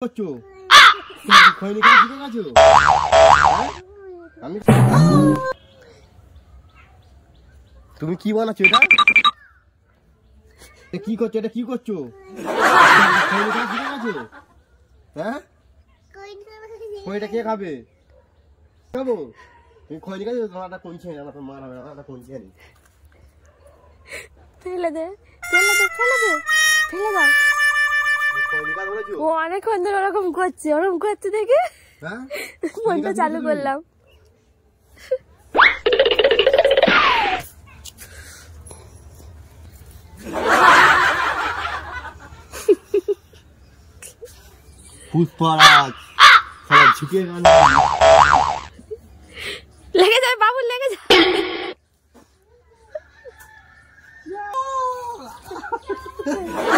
করছো হ্যাঁ? তুমি কি বানাচ্ছো এটা কি করছো এটা কি করছো হ্যাঁ কে খাবে খাবো তুমি খয়নি কাজ তোমার একটা কঞ্চে আমার মার হবে আমার ফেলে দে ফেলে দে ফেলে দে ফেলে ও অনেকক্ষণ ধরে ওরকম করছে ওরকম করছে দেখে হ্যাঁ? ফোনটা চালু করলাম লেগে যাবে বাবুর লেগে যাবে Yeah.